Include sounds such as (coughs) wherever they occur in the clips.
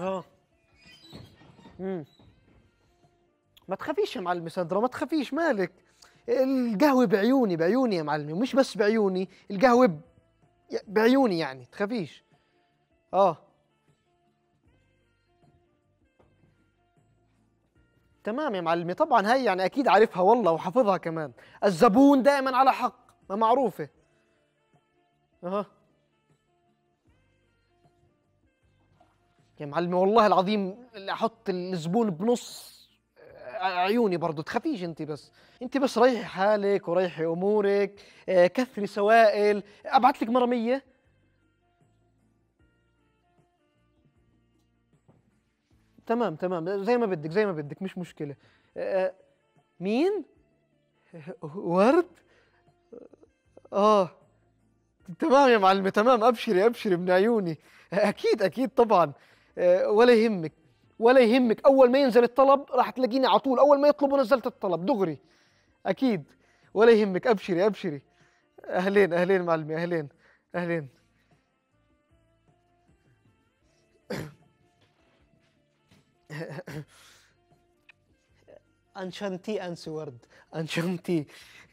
اه امم ما تخافيش يا معلم ساندرا ما تخافيش مالك القهوه بعيوني بعيوني يا معلمي مش بس بعيوني القهوه ب... بعيوني يعني تخافيش اه تمام يا معلمي طبعا هي يعني اكيد عارفها والله وحافظها كمان الزبون دائما على حق ما معروفه اها يا معلمي والله العظيم احط الزبون بنص آه، عيوني برضه تخافيش انت بس انت بس ريحي حالك وريحي امورك آه، كثري سوائل ابعت لك مره تمام تمام زي ما بدك زي ما بدك مش مشكله آه، مين ورد اه تمام يا معلمه تمام ابشري ابشري من عيوني اكيد اكيد طبعا آه، ولا يهمك ولا يهمك اول ما ينزل الطلب راح تلاقيني على طول اول ما يطلبوا نزلت الطلب دغري اكيد ولا يهمك ابشري ابشري اهلين اهلين معلمي اهلين اهلين (coughs) انشانتي انسي ورد انشانتي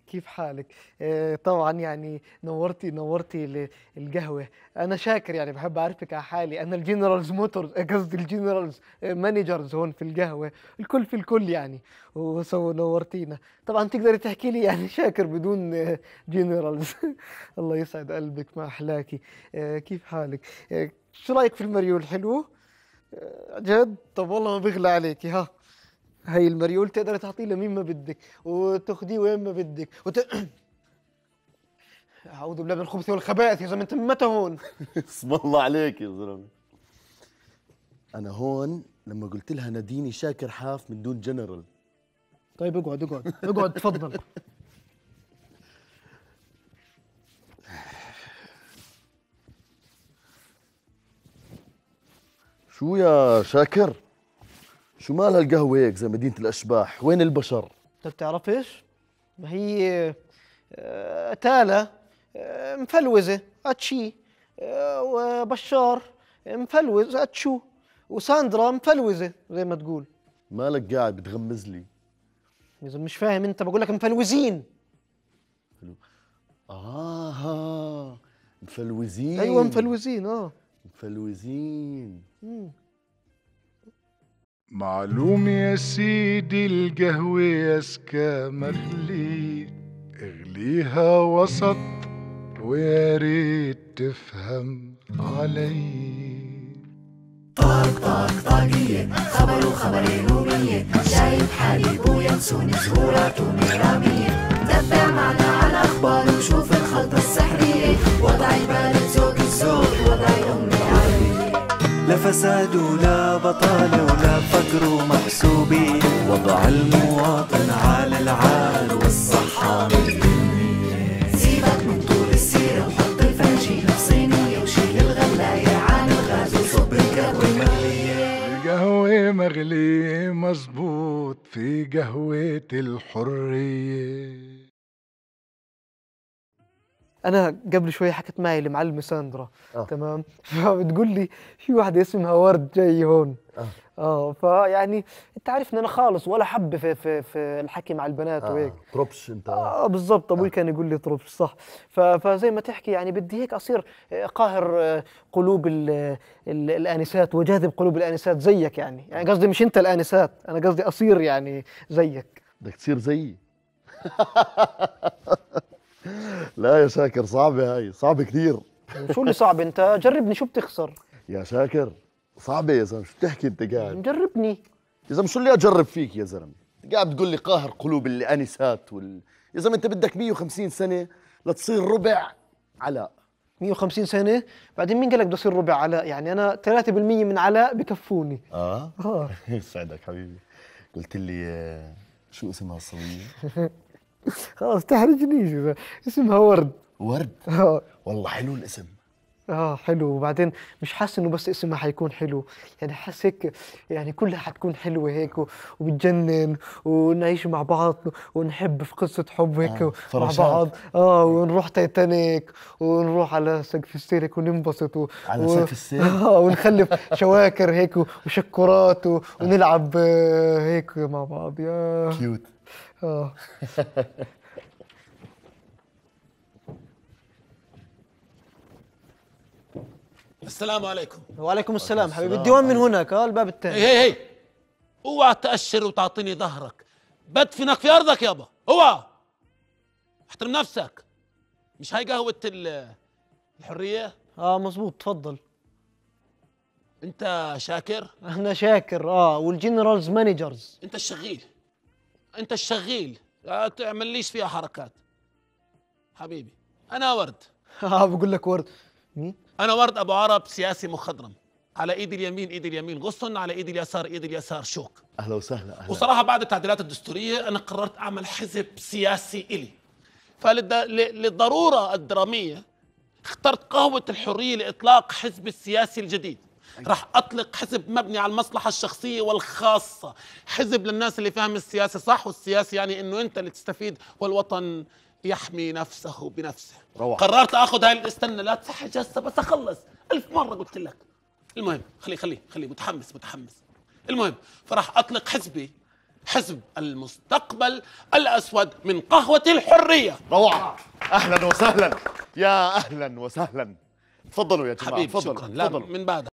كيف حالك آه، طبعا يعني نورتي نورتي القهوه انا شاكر يعني بحب اعرفك على حالي انا الجنرالز موتورز آه، قصدي الجنرالز آه، مانجرز هون في القهوه الكل في الكل يعني وسو نورتينا طبعا تقدري تحكي لي يعني (laughs) شاكر بدون جنرالز (laughs) الله يسعد قلبك ما احلاكي كيف حالك شو رايك في المريول حلو جد طب والله ما بغلى عليكي ها هاي المريول تقدر تعطيه لمين ما بدك وتاخديه وين ما بدك وت... (coughs) اعوذ بالله من الخبث والخبائث يا زلمه انت متى هون (laughs) اسم الله عليك يا زلمه انا هون لما قلت لها ناديني شاكر حاف من دون جنرال طيب اقعد اقعد اقعد تفضل شو يا شاكر شو مال هالقهوة هيك زي مدينة الأشباح وين البشر؟ أنت طيب بتعرفش؟ ما هي آه، تالة آه، مفلوزة أتشي آه، وبشار مفلوز أتشو وساندرا مفلوزة زي ما تقول مالك قاعد بتغمز لي إذا مش فاهم أنت بقول لك مفلوزين حلو آه مفلوزين أيوة مفلوزين آه مفلوزين مم. معلوم يا سيدي القهوة اسكى مغلي اغليها وسط ويا ريت تفهم علي طاق طاق طاقية خبر وخبر ومية شايف حالي بو نسوني زهورات وميرامية تبع معنا على الأخبار وشوف لا فساد ولا بطالة ولا فقر ومحسوبين وضع المواطن على العال والصحة مغلي سيبك من طول السيرة وحط وشيل الغلاية عن الغاز وصب القهوة القهوة مغلية مزبوط في قهوة الحرية انا قبل شويه حكت معي المعلمه ساندرا آه. تمام (laughs) فبتقول لي في واحد اسمها ورد جاي هون اه, آه فيعني انت عارف ان انا خالص ولا حبه في في, في الحكي مع البنات آه. وهيك تروبس انت اه بالضبط ابوي آه. كان يقول لي تروبس صح فزي ما تحكي يعني بدي هيك اصير آه، قاهر آه، قلوب الانسات وجاذب قلوب الانسات زيك يعني يعني قصدي مش انت الانسات انا قصدي اصير يعني زيك بدك تصير زيي (laughs) (laughs) لا يا شاكر صعبة هاي صعبة كثير (laughs) شو اللي صعب انت جربني شو بتخسر يا شاكر صعبة يا زلمة شو بتحكي انت قاعد جربني يا زلمة شو اللي اجرب فيك يا زلمة قاعد بتقول لي قاهر قلوب الانسات وال يا زلمة انت بدك 150 سنة لتصير ربع علاء 150 سنة بعدين مين قال لك بدي اصير ربع علاء يعني انا 3% من علاء بكفوني اه اه (laughs) يسعدك حبيبي قلت لي آه، شو اسمها الصبية خلاص تحرجني اسمها ورد ورد؟ آه. والله حلو الاسم اه حلو وبعدين مش حاسس انه بس اسمها حيكون حلو يعني حاسس هيك يعني كلها حتكون حلوه هيك وبتجنن ونعيش مع بعض ونحب في قصه حب هيك آه. مع بعض اه ونروح تايتانيك ونروح على سقف السيرك وننبسط على سقف السيرك (laughs) اه ونخلف شواكر هيك وشكرات آه. ونلعب آه، هيك مع بعض يا كيوت آه. (laughs) السلام عليكم وعليكم السلام, السلام حبيبي الديوان من هناك اه الباب الثاني هي هي اوعى تأشر وتعطيني ظهرك بدفنك في ارضك يابا اوعى احترم نفسك مش هاي قهوة الحرية؟ اه مزبوط تفضل انت شاكر؟ انا شاكر اه والجنرالز مانجرز انت الشغيل انت الشغيل لا تعمل ليش فيها حركات حبيبي انا ورد (laughs) اه بقول لك ورد مين انا ورد ابو عرب سياسي مخضرم على ايدي اليمين ايدي اليمين غصن على ايدي اليسار ايدي اليسار شوك اهلا وسهلا أهلا. وصراحه بعد التعديلات الدستوريه انا قررت اعمل حزب سياسي الي فللضروره الدراميه اخترت قهوه الحريه لاطلاق حزب السياسي الجديد رح اطلق حزب مبني على المصلحه الشخصيه والخاصه حزب للناس اللي فاهم السياسه صح والسياسه يعني انه انت اللي تستفيد والوطن يحمي نفسه بنفسه روح. قررت اخذ هاي استنى لا تصحى هسه بس اخلص ألف مره قلت لك المهم خليه خليه خليه متحمس متحمس المهم فراح اطلق حزبي حزب المستقبل الاسود من قهوه الحريه روعه اهلا وسهلا يا اهلا وسهلا تفضلوا يا جماعه حبيبي تفضلوا شكرا تفضلوا. لا من بعد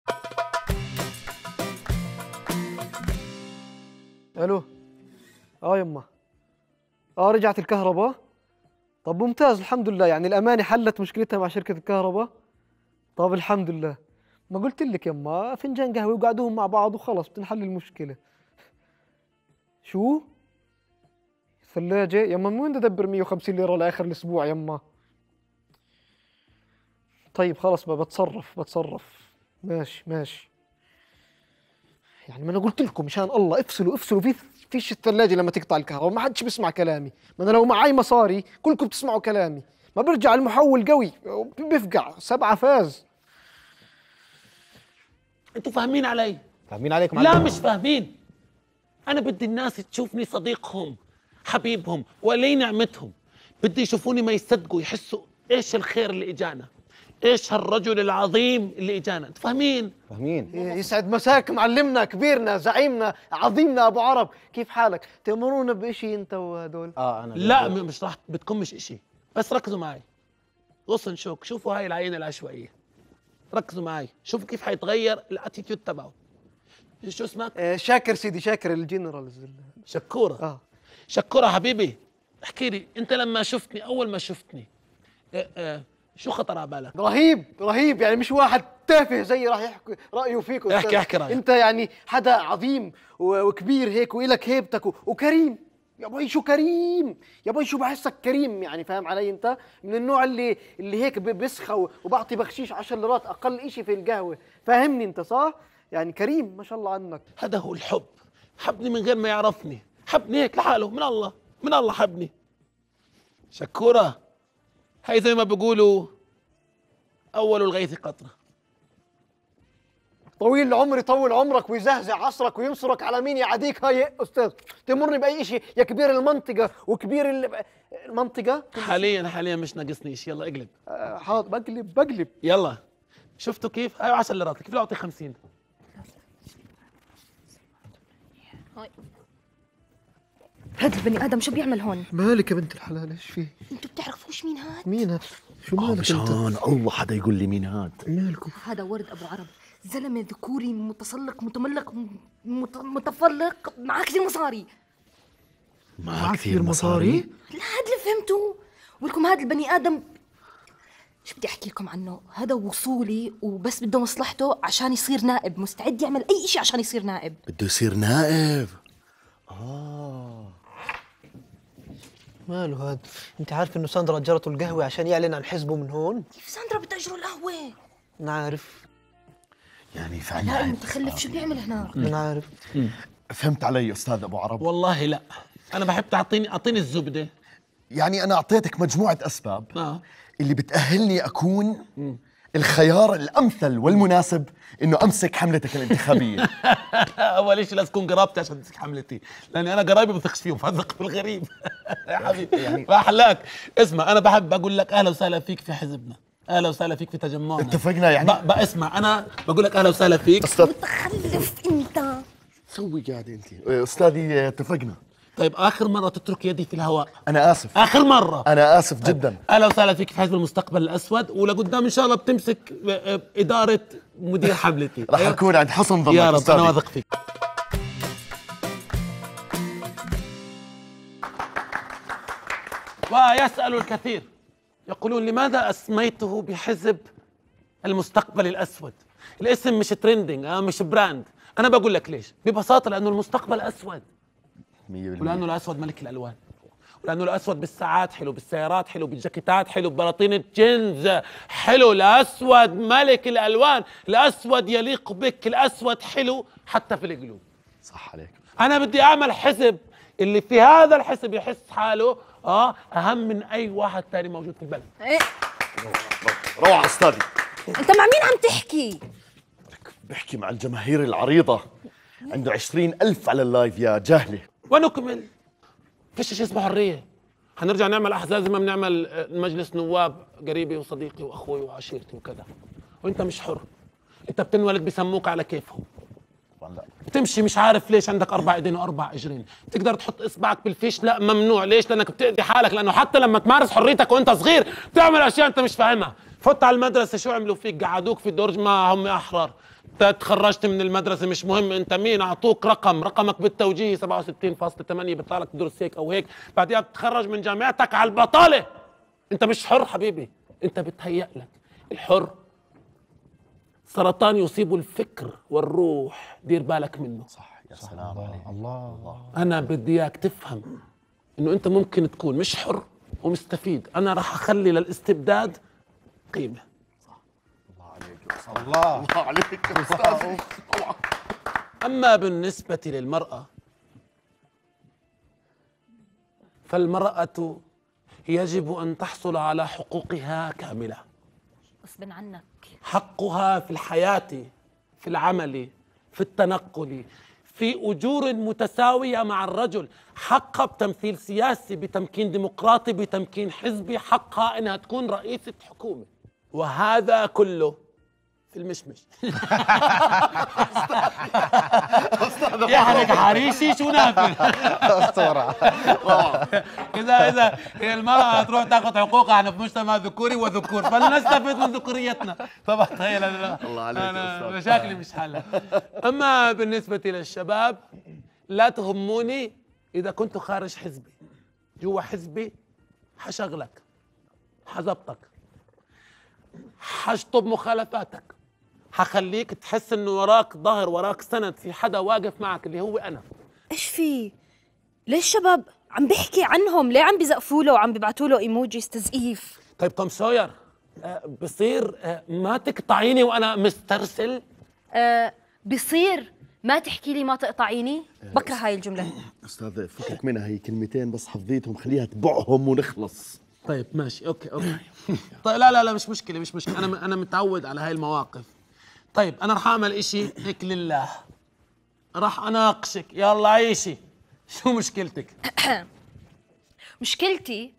الو اه يما اه رجعت الكهرباء طب ممتاز الحمد لله يعني الامانه حلت مشكلتها مع شركه الكهرباء طب الحمد لله ما قلت لك يما فنجان قهوه وقعدوهم مع بعض وخلص بتنحل المشكله شو ثلاجه يما من وين ادبر 150 ليره لاخر الاسبوع يما طيب خلص بقى بتصرف بتصرف ماشي ماشي يعني ما انا قلت لكم مشان الله افصلوا افصلوا في فيش الثلاجه لما تقطع الكهرباء ما حدش بيسمع كلامي ما انا لو معي مصاري كلكم بتسمعوا كلامي ما برجع المحول قوي بيفقع سبعه فاز انتوا فاهمين علي فاهمين عليكم لا مش فاهمين انا بدي الناس تشوفني صديقهم حبيبهم ولي نعمتهم بدي يشوفوني ما يصدقوا يحسوا ايش الخير اللي اجانا ايش هالرجل العظيم اللي اجانا انتم فاهمين فاهمين إيه، إيه، يسعد مساك معلمنا كبيرنا زعيمنا عظيمنا ابو عرب كيف حالك تامرونا بشيء انت وهدول اه انا لا بيقول. مش راح مش شيء بس ركزوا معي غصن شوك شوفوا هاي العينه العشوائيه ركزوا معي شوفوا كيف حيتغير الاتيتيود تبعه شو اسمك آه شاكر سيدي شاكر الجنرالز شكوره اه شكوره حبيبي احكي لي انت لما شفتني اول ما شفتني آه آه شو خطر على بالك؟ رهيب رهيب يعني مش واحد تافه زي راح يحكي رايه فيك احكي احكي رايك انت يعني حدا عظيم وكبير هيك والك هيبتك وكريم يا بوي شو كريم يا بوي شو بحسك كريم يعني فاهم علي انت من النوع اللي اللي هيك بسخى وبعطي بخشيش 10 ليرات اقل إشي في القهوه فاهمني انت صح يعني كريم ما شاء الله عنك هذا هو الحب حبني من غير ما يعرفني حبني هيك لحاله من الله من الله حبني شكوره حيث ما بيقولوا أول الغيث قطرة طويل العمر يطول عمرك ويزهزع عصرك وينصرك على مين يعاديك يا أستاذ تمرني بأي شيء يا كبير المنطقة وكبير المنطقة حاليا حاليا مش ناقصني شيء يلا اقلب أه حاضر بقلب بقلب يلا شفتوا كيف؟ هاي 10 ليرات كيف لو أعطيك 50 هاي هذا البني ادم شو بيعمل هون؟ مالك يا بنت الحلال ايش فيه؟ انتو بتعرفوش مين هاد؟ مين هاد؟ شو مالك مش هون الله حدا يقول لي مين هاد مالكم؟ هذا ورد ابو عرب زلمه ذكوري متسلق متملق مت... متفلق معاه كثير مصاري معاه كثير مصاري؟ لا هاد اللي فهمته ولكم هذا البني ادم شو بدي احكي لكم عنه هذا وصولي وبس بده مصلحته عشان يصير نائب مستعد يعمل اي شيء عشان يصير نائب بده يصير نائب اه ماله هذا؟ انت عارف انه ساندرا اجرته القهوه عشان يعلن عن حزبه من هون؟ كيف ساندرا بتاجره القهوه؟ انا عارف يعني فعلا لا المتخلف شو بيعمل هناك؟ انا عارف فهمت علي استاذ ابو عرب والله لا انا بحب تعطيني اعطيني الزبده يعني انا اعطيتك مجموعه اسباب آه. اللي بتاهلني اكون مم. الخيار الامثل والمناسب انه امسك حملتك الانتخابيه (laughs) اول شيء لازم تكون قرابتي عشان تمسك حملتي لاني انا قرايبي بثقش فيهم فثق في الغريب (laughs) يا حبيبي يعني فاحلاك اسمع انا بحب اقول لك اهلا وسهلا فيك في حزبنا اهلا وسهلا فيك في تجمعنا اتفقنا يعني بقى اسمع انا بقول لك اهلا وسهلا فيك أستاذ متخلف انت سوي قاعد انت استاذي اتفقنا طيب اخر مره تترك يدي في الهواء انا اسف اخر مره انا اسف طيب. جدا اهلا وسهلا فيك في حزب المستقبل الاسود ولقدام ان شاء الله بتمسك آه، آه، اداره مدير حملتي (laughs) راح اكون عند حسن ظنك يا رب انا واثق فيك ويسال الكثير يقولون لماذا اسميته بحزب المستقبل الاسود الاسم مش تريندينج آه، مش براند انا بقول لك ليش ببساطه لانه المستقبل اسود 100% ولانه الاسود ملك الالوان لانه الاسود بالساعات حلو بالسيارات حلو بالجاكيتات حلو ببلاطين الجينز حلو الاسود ملك الالوان الاسود يليق بك الاسود حلو حتى في القلوب صح عليك انا بدي اعمل حزب اللي في هذا الحزب يحس حاله اه اهم من اي واحد ثاني موجود في البلد ايه روعه استاذي انت مع مين عم تحكي بحكي مع الجماهير العريضه عنده عشرين ألف على اللايف يا جهله ونكمل فيش شيء اسمه حريه هنرجع نعمل احزاب زي ما بنعمل آه، مجلس نواب قريبي وصديقي واخوي وعشيرتي وكذا وانت مش حر انت بتنولد بسموك على كيفهم بتمشي مش عارف ليش عندك اربع ايدين واربع اجرين بتقدر تحط اصبعك بالفيش لا ممنوع ليش لانك بتاذي حالك لانه حتى لما تمارس حريتك وانت صغير بتعمل اشياء انت مش فاهمها فوت على المدرسه شو عملوا فيك قعدوك في الدرج ما هم احرار انت تخرجت من المدرسه مش مهم انت مين اعطوك رقم رقمك بالتوجيه 67.8 بيطلع لك تدرس هيك او هيك بعدين بتتخرج من جامعتك على البطاله انت مش حر حبيبي انت بتهيأ لك الحر سرطان يصيب الفكر والروح دير بالك منه صح يا صح سلام الله, عليك. الله الله انا بدي اياك تفهم انه انت ممكن تكون مش حر ومستفيد انا راح اخلي للاستبداد قيمه الله الله عليك اما بالنسبه للمراه فالمراه يجب ان تحصل على حقوقها كامله غصب عنك حقها في الحياه في العمل في التنقل في أجور متساوية مع الرجل حقها بتمثيل سياسي بتمكين ديمقراطي بتمكين حزبي حقها أنها تكون رئيسة حكومة وهذا كله في المشمش (laughs) يا حضرتك حريشي شو نافل اسطوره كذا اذا المراه تروح تاخذ حقوقها عن مجتمع ذكوري وذكور فلنستفيد من ذكوريتنا طبعا تخيل الله عليك مشاكلي مش حلها اما بالنسبه للشباب لا تهموني اذا كنت خارج حزبي جوا حزبي حشغلك حزبطك حشطب مخالفاتك حخليك تحس انه وراك ظهر وراك سند في حدا واقف معك اللي هو انا ايش في ليش شباب عم بحكي عنهم ليه عم بيزقفوا له وعم بيبعتوا له ايموجيز تزقيف طيب توم سوير أه بصير أه ما تقطعيني وانا مسترسل أه بصير ما تحكي لي ما تقطعيني بكره هاي الجمله (coughs) استاذ فكك منها هي كلمتين بس حفظيتهم خليها تبعهم ونخلص طيب ماشي اوكي اوكي طيب لا لا لا مش مشكله مش مشكله انا انا متعود على هاي المواقف طيب انا راح اعمل اشي هيك لله راح اناقشك يلا عيشي شو مشكلتك (coughs) مشكلتي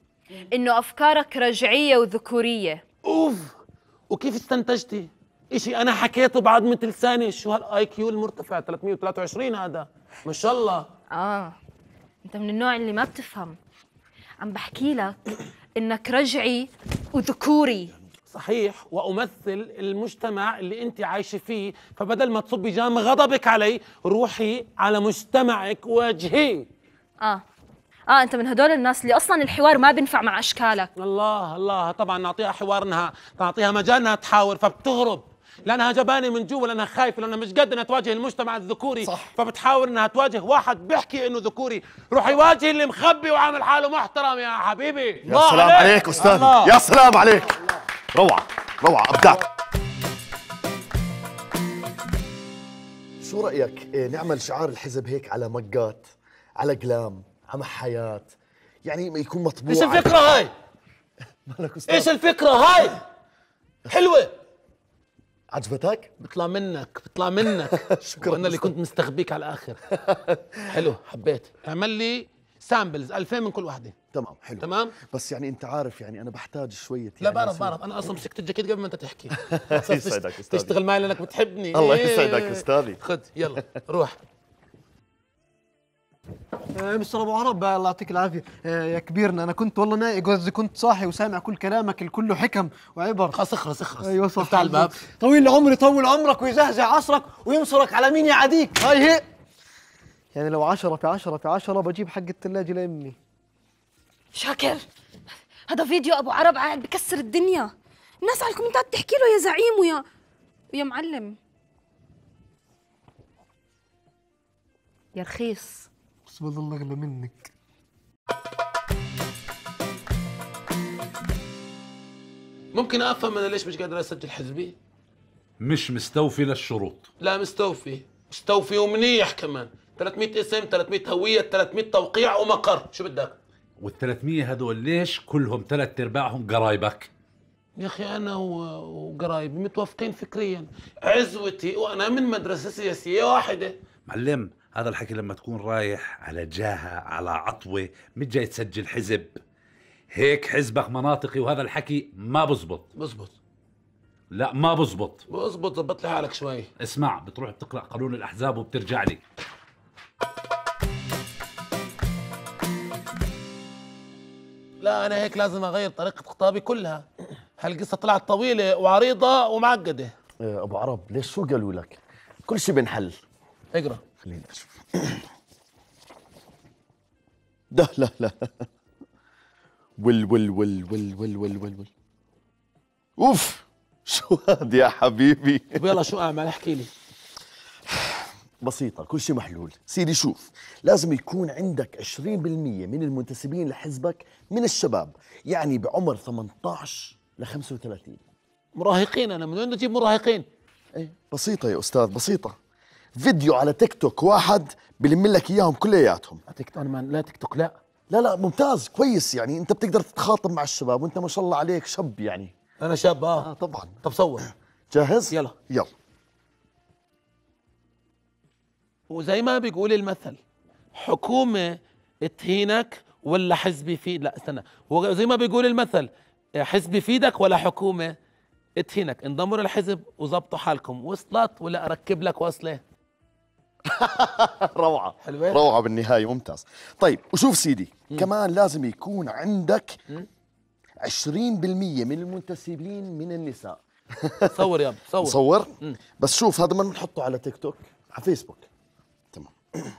انه افكارك رجعيه وذكوريه اوف وكيف استنتجتي اشي انا حكيته بعد لساني شو هالاي كيو المرتفع 323 هذا ما شاء الله اه انت من النوع اللي ما بتفهم عم بحكي لك انك رجعي وذكوري صحيح وامثل المجتمع اللي انت عايشه فيه فبدل ما تصبي جام غضبك علي روحي على مجتمعك واجهي اه اه انت من هدول الناس اللي اصلا الحوار ما بينفع مع اشكالك الله الله طبعا نعطيها حوار انها نعطيها مجال انها تحاور فبتهرب لانها جبانه من جوا لانها خايفه لانها مش قادره تواجه المجتمع الذكوري صح. فبتحاول انها تواجه واحد بيحكي انه ذكوري روح يواجه اللي مخبي وعامل حاله محترم يا حبيبي يا سلام عليك, عليك استاذ يا سلام عليك الله. روعه روعه ابدعت شو رايك إيه، نعمل شعار الحزب هيك على مقات على قلام على محايات يعني ما يكون مطبوع ايش الفكره هاي (laughs) مالك استاذ ايش الفكره هاي حلوه عجبتك؟ بطلع منك بطلع منك (laughs) شكرا وانا اللي كنت مستخبيك على الاخر حلو حبيت اعمل لي سامبلز 2000 من كل واحده تمام حلو تمام بس يعني انت عارف يعني انا بحتاج شويه لا يعني بعرف بعرف انا اصلا مسكت الجاكيت قبل ما انت تحكي (laughs) يسعدك استاذي تشتغل معي لانك بتحبني الله يسعدك استاذي خذ يلا روح (laughs) آه، مستر ابو عرب آه، الله يعطيك العافيه آه، يا كبيرنا انا كنت والله نائق قصدي كنت صاحي وسامع كل كلامك الكل حكم وعبر خلاص اخرس اخرس ايوه صح الباب طويل العمر طول عمرك ويزهزع عصرك وينصرك على مين يعاديك هاي هي يعني لو عشرة في عشرة في عشرة بجيب حق الثلاجة لأمي شاكر هذا فيديو أبو عرب قاعد بكسر الدنيا الناس على الكومنتات تحكي له يا زعيم ويا ويا معلم يا رخيص بس الله أغلى منك ممكن افهم انا ليش مش قادر اسجل حزبي؟ مش مستوفي للشروط لا مستوفي مستوفي ومنيح كمان 300 اسم 300 هويه 300 توقيع ومقر شو بدك وال 300 هدول ليش كلهم ثلاث ارباعهم قرايبك يا اخي انا وقرايبي متوافقين فكريا عزوتي وانا من مدرسه سياسيه واحده معلم هذا الحكي لما تكون رايح على جاهه على عطوه مش جاي تسجل حزب هيك حزبك مناطقي وهذا الحكي ما بزبط بزبط لا ما بزبط بزبط ظبط لي حالك شوي اسمع بتروح بتقرا قانون الاحزاب وبترجع لي لا انا هيك لازم اغير طريقه خطابي كلها هالقصه طلعت طويله وعريضه ومعقده إيه، ابو عرب ليش شو قالوا لك كل شيء بنحل اقرا خليني اشوف ده (clears throat) لا لا ول ول ول ول ول ول ول ول اوف شو هاد يا حبيبي طيب، يلا شو اعمل احكي لي بسيطة كل شيء محلول سيدي شوف لازم يكون عندك 20% من المنتسبين لحزبك من الشباب يعني بعمر 18 ل 35 مراهقين أنا من وين أجيب مراهقين؟ إيه بسيطة يا أستاذ بسيطة فيديو على تيك توك واحد بلم لك إياهم كلياتهم تيك توك لا تيك توك لا لا لا ممتاز كويس يعني أنت بتقدر تتخاطب مع الشباب وأنت ما شاء الله عليك شاب يعني أنا شاب آه, آه طبعا طب صور جاهز؟ يلا يلا وزي ما بيقول المثل حكومة تهينك ولا حزب يفيد لا استنى وزي ما بيقول المثل حزب يفيدك ولا حكومة تهينك انضموا للحزب وظبطوا حالكم وصلت ولا اركب لك وصلة (laughs) روعة حلوة روعة بالنهاية ممتاز طيب وشوف سيدي م. كمان لازم يكون عندك عشرين 20% من المنتسبين من النساء صور يا صور (laughs) صور بس شوف هذا ما بنحطه على تيك توك على فيسبوك (coughs)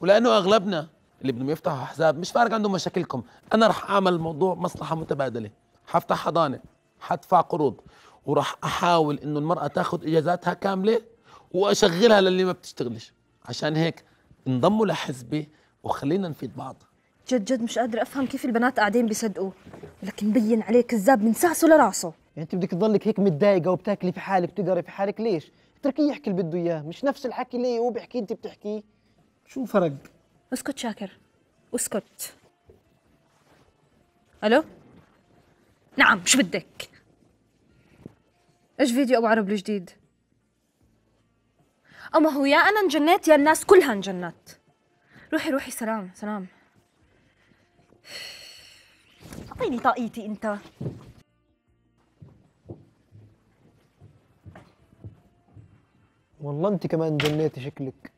ولانه اغلبنا اللي بدهم يفتحوا احزاب مش فارق عندهم مشاكلكم انا رح اعمل موضوع مصلحه متبادله حفتح حضانه حدفع قروض وراح احاول انه المراه تاخذ اجازاتها كامله واشغلها للي ما بتشتغلش عشان هيك انضموا لحزبي وخلينا نفيد بعض جد جد مش قادرة أفهم كيف البنات قاعدين بيصدقوا لكن بين عليه كذاب من ساسه لراسه يعني أنت بدك تضلك هيك متضايقة وبتاكلي في حالك وتقري في حالك ليش؟ اتركيه يحكي اللي بده اياه مش نفس الحكي اللي هو بيحكي انت بتحكيه شو فرق اسكت شاكر اسكت الو نعم شو بدك ايش فيديو ابو عرب الجديد اما هو يا انا انجنيت يا الناس كلها انجنت روحي روحي سلام سلام اعطيني طاقيتي انت والله انت كمان جنيتي شكلك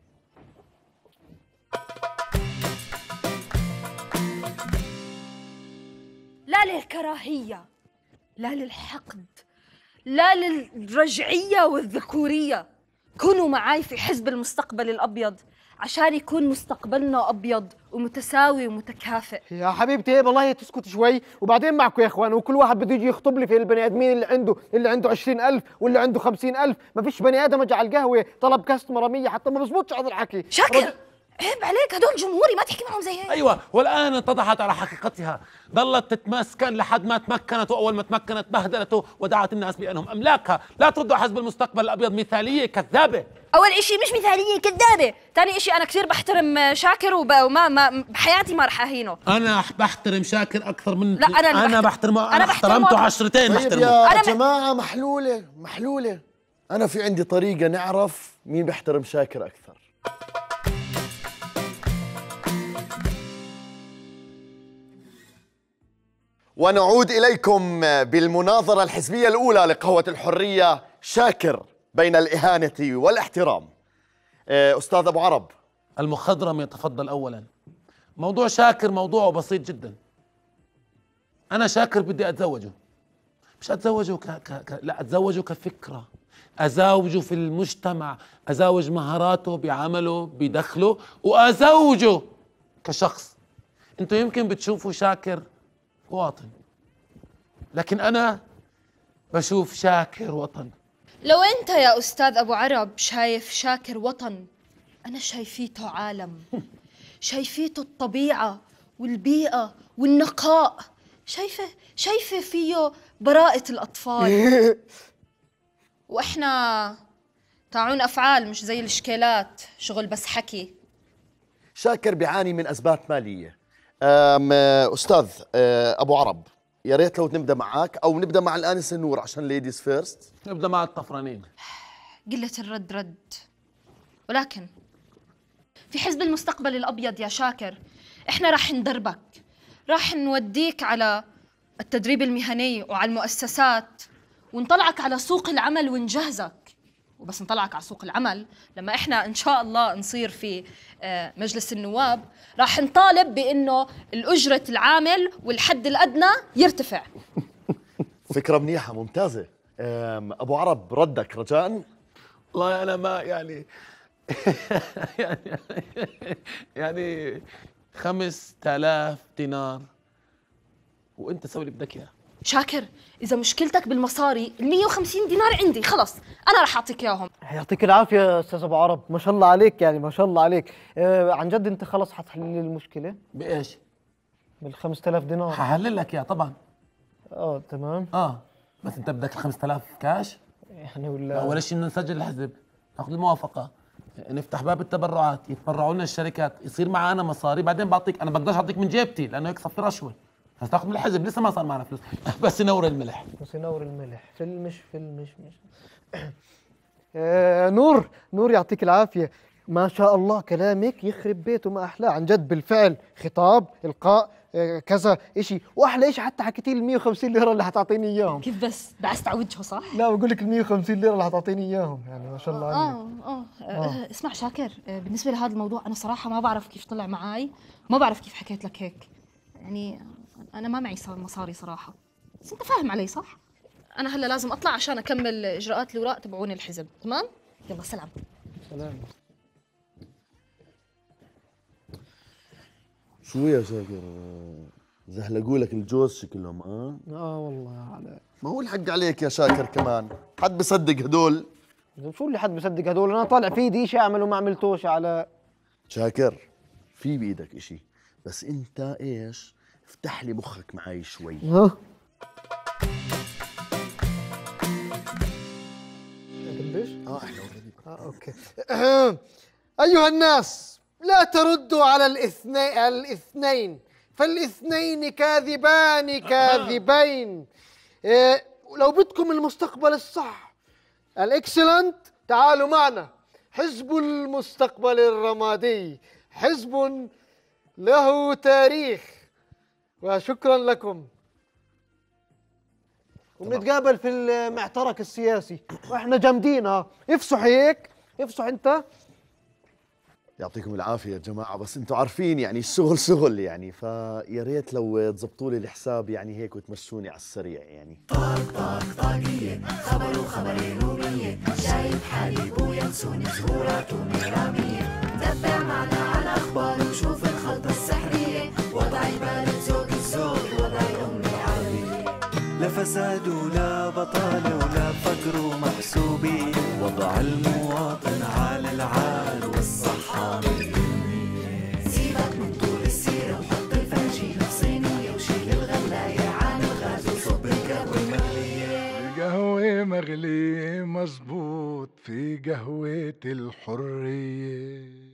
لا للكراهية لا للحقد لا للرجعية والذكورية كونوا معاي في حزب المستقبل الأبيض عشان يكون مستقبلنا ابيض ومتساوي ومتكافئ يا حبيبتي ايه والله تسكت شوي وبعدين معكم يا اخوان وكل واحد بده يجي يخطب لي في البني ادمين اللي عنده اللي عنده 20000 واللي عنده 50000 ما فيش بني ادم اجى على القهوه طلب كاستمر مرميه حتى ما بزبطش هذا الحكي شكل عيب عليك هدول جمهوري ما تحكي معهم زي هيك ايوه والان اتضحت على حقيقتها ظلت تتمسكن لحد ما تمكنت واول ما تمكنت بهدلته ودعت الناس بانهم املاكها لا تردوا حزب المستقبل الابيض مثاليه كذابه اول إشي مش مثاليه كذابه ثاني إشي انا كثير بحترم شاكر وما ما بحياتي ما رح اهينه انا بحترم شاكر اكثر من لا انا انا بحترمه انا احترمته عشرتين طيب بحترمه يا جماعه محلوله محلوله انا في عندي طريقه نعرف مين بحترم شاكر اكثر ونعود إليكم بالمناظرة الحزبية الأولى لقهوة الحرية شاكر بين الإهانة والاحترام آه، أستاذ أبو عرب المخضرم يتفضل أولا موضوع شاكر موضوعه بسيط جدا أنا شاكر بدي أتزوجه مش أتزوجه ك... ك... ك... لا أتزوجه كفكرة أزوجه في المجتمع أزوج مهاراته بعمله بدخله وأزوجه كشخص أنتوا يمكن بتشوفوا شاكر مواطن لكن أنا بشوف شاكر وطن لو أنت يا أستاذ أبو عرب شايف شاكر وطن أنا شايفيته عالم (laughs) شايفيته الطبيعة والبيئة والنقاء شايفة شايفة فيه براءة الأطفال (laughs) وإحنا طاعون أفعال مش زي الشكيلات شغل بس حكي شاكر بيعاني من أزمات مالية آه، استاذ آه، ابو عرب يا ريت لو نبدا معك او نبدا مع الانسه نور عشان ليديز فيرست نبدا مع الطفرانين قله الرد رد ولكن في حزب المستقبل الابيض يا شاكر احنا راح ندربك راح نوديك على التدريب المهني وعلى المؤسسات ونطلعك على سوق العمل ونجهزك وبس نطلعك على سوق العمل لما احنا ان شاء الله نصير في آه، مجلس النواب راح نطالب بانه الاجره العامل والحد الادنى يرتفع (laughs) فكره منيحه ممتازه ابو عرب ردك رجاء والله انا ما يعني (laughs) يعني يعني 5000 دينار وانت سوي اللي بدك اياه شاكر اذا مشكلتك بالمصاري ال 150 دينار عندي خلص انا رح اعطيك اياهم يعطيك العافيه استاذ ابو عرب ما شاء الله عليك يعني ما شاء الله عليك آه عن جد انت خلص حتحل لي المشكله بايش بال 5000 دينار ححل لك اياها طبعا اه تمام اه بس انت بدك ال 5000 كاش يعني ولا اول شيء بدنا نسجل الحزب ناخذ الموافقه نفتح باب التبرعات يتبرعوا لنا الشركات يصير معنا مصاري بعدين بعطيك انا بقدرش اعطيك من جيبتي لانه هيك صفي رشوه تاخذ من الحزب لسه ما صار معنا فلوس (laughs) بس نور الملح بس نور الملح فلمش فلمش مش (clears throat) آه نور نور يعطيك العافيه ما شاء الله كلامك يخرب بيته ما احلاه عن جد بالفعل خطاب القاء آه، كذا شيء واحلى شيء حتى حكيتي لي ال 150 ليره اللي حتعطيني اياهم كيف بس بعست على وجهه صح؟ لا بقول لك ال 150 ليره اللي حتعطيني اياهم يعني ما شاء الله آه، عنك آه،, اه اه اسمع شاكر بالنسبه لهذا الموضوع انا صراحه ما بعرف كيف طلع معي ما بعرف كيف حكيت لك هيك يعني انا ما معي مصاري صراحه بس انت فاهم علي صح انا هلا لازم اطلع عشان اكمل اجراءات الوراء تبعون الحزب تمام يلا سلام سلام شو يا شاكر زهلقوا لك الجوز شكلهم اه اه والله عليك ما هو الحق عليك يا شاكر كمان حد بصدق هدول شو اللي حد بصدق هدول انا طالع في ايدي شيء اعمل وما عملتوش على شاكر في بايدك اشي بس انت ايش افتح لي مخك معي شوي ها اه احنا اه اوكي ايها الناس لا تردوا على الاثنين الاثنين فالاثنين كاذبان كاذبين آه، لو بدكم المستقبل الصح الاكسلنت تعالوا معنا حزب المستقبل الرمادي حزب له تاريخ وشكرا لكم ونتقابل في المعترك السياسي واحنا جامدين ها افصح هيك افصح انت يعطيكم العافية يا جماعة بس انتم عارفين يعني الشغل شغل يعني فيا ريت لو تظبطوا لي الحساب يعني هيك وتمشوني على السريع يعني طاق طاق طاقية خبر وخبرين ومية شايف حالي بو نسوني زهورات وميرامية دبع معنا على الأخبار وشوف الخلطة فساد ولا بطالة ولا فقر ومحسوبين وضع المواطن على العال والصحة سيبك من طول السيرة وحط بصينية وشيل الغلاية عن الغاز وصب القهوة مغلية مزبوط في قهوة الحرية